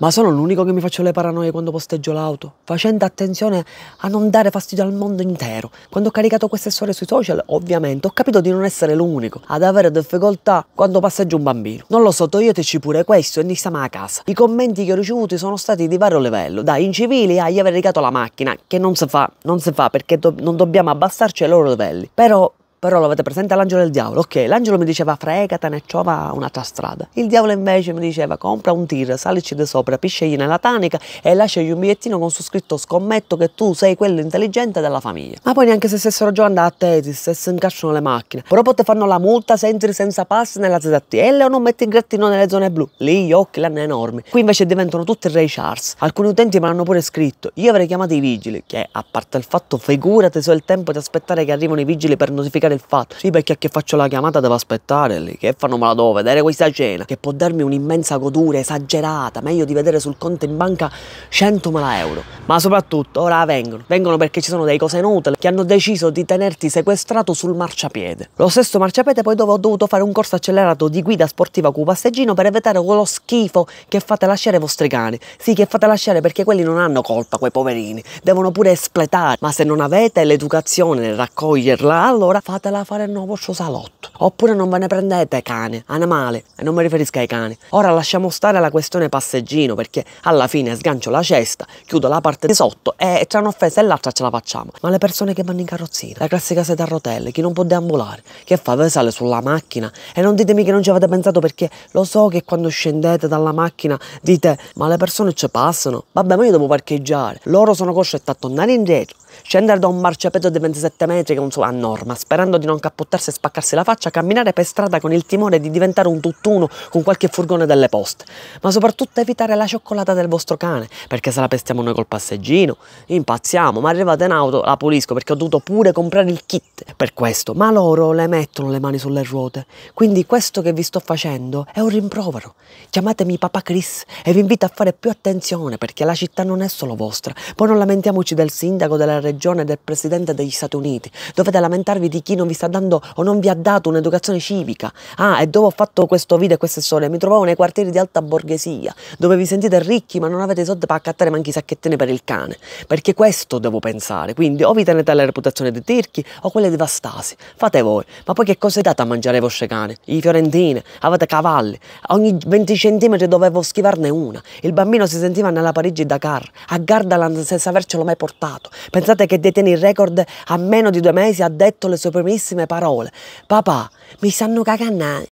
Ma sono l'unico che mi faccio le paranoie quando posteggio l'auto, facendo attenzione a non dare fastidio al mondo intero. Quando ho caricato queste storie sui social, ovviamente, ho capito di non essere l'unico ad avere difficoltà quando passeggio un bambino. Non lo so, toglieteci pure questo e ne stiamo a casa. I commenti che ho ricevuto sono stati di vario livello, da incivili a gli aver regato la macchina, che non si fa, non si fa perché do non dobbiamo abbassarci ai loro livelli. Però però lo avete presente l'angelo del diavolo, ok, l'angelo mi diceva fregatene e trova un'altra strada, il diavolo invece mi diceva compra un tir, salici di sopra, piscegli nella tanica e lasciagli un bigliettino con su scritto scommetto che tu sei quello intelligente della famiglia. Ma poi neanche se stessero giocando a Tetris e si incasciano le macchine, però poi fanno la multa se entri senza pass nella ZTL o non metti il grattino nelle zone blu, lì gli occhi l'hanno enormi, qui invece diventano tutti Ray Charles, alcuni utenti me l'hanno pure scritto, io avrei chiamato i vigili, che a parte il fatto figurati se ho il tempo di aspettare che arrivano i vigili per notificare giustificare il fatto sì perché a che faccio la chiamata devo aspettare lì che fanno me la do vedere questa cena che può darmi un'immensa godura esagerata meglio di vedere sul conto in banca 100.000 euro ma soprattutto ora vengono vengono perché ci sono dei cose inutili che hanno deciso di tenerti sequestrato sul marciapiede lo stesso marciapiede poi dove ho dovuto fare un corso accelerato di guida sportiva con passeggino per evitare quello schifo che fate lasciare i vostri cani sì che fate lasciare perché quelli non hanno colpa quei poverini devono pure espletare ma se non avete l'educazione nel raccoglierla allora fate fatela fare nel vostro salotto. Oppure non ve ne prendete cane, animale, e non mi riferisco ai cani. Ora lasciamo stare la questione passeggino, perché alla fine sgancio la cesta, chiudo la parte di sotto e tra un'offesa e l'altra ce la facciamo. Ma le persone che vanno in carrozzina, la classica seta a rotelle, chi non può deambulare, che fa sale sulla macchina e non ditemi che non ci avete pensato perché lo so che quando scendete dalla macchina dite ma le persone ci passano, vabbè ma io devo parcheggiare, loro sono costretti a tornare indietro scendere da un marciapiede di 27 metri che non so a norma, sperando di non cappottarsi e spaccarsi la faccia, camminare per strada con il timore di diventare un tutt'uno con qualche furgone delle poste, ma soprattutto evitare la cioccolata del vostro cane, perché se la pestiamo noi col passeggino, impazziamo, ma arrivate in auto, la pulisco perché ho dovuto pure comprare il kit per questo, ma loro le mettono le mani sulle ruote, quindi questo che vi sto facendo è un rimprovero. Chiamatemi papà Chris e vi invito a fare più attenzione perché la città non è solo vostra, poi non lamentiamoci del sindaco della regione regione del presidente degli Stati Uniti. Dovete lamentarvi di chi non vi sta dando o non vi ha dato un'educazione civica. Ah, e dove ho fatto questo video e queste storie? Mi trovavo nei quartieri di alta borghesia, dove vi sentite ricchi ma non avete i soldi per accattare manchi i sacchettini per il cane. Perché questo devo pensare. Quindi o vi tenete alla reputazione di Tirchi o quelle di Vastasi. Fate voi. Ma poi che cosa date a mangiare ai vostri cani? I fiorentini? Avete cavalli? Ogni 20 centimetri dovevo schivarne una. Il bambino si sentiva nella Parigi-Dakar, a Gardaland senza avercelo mai portato. Pensate scienziata che detiene il record a meno di due mesi ha detto le sue primissime parole. Papà, mi stanno cagando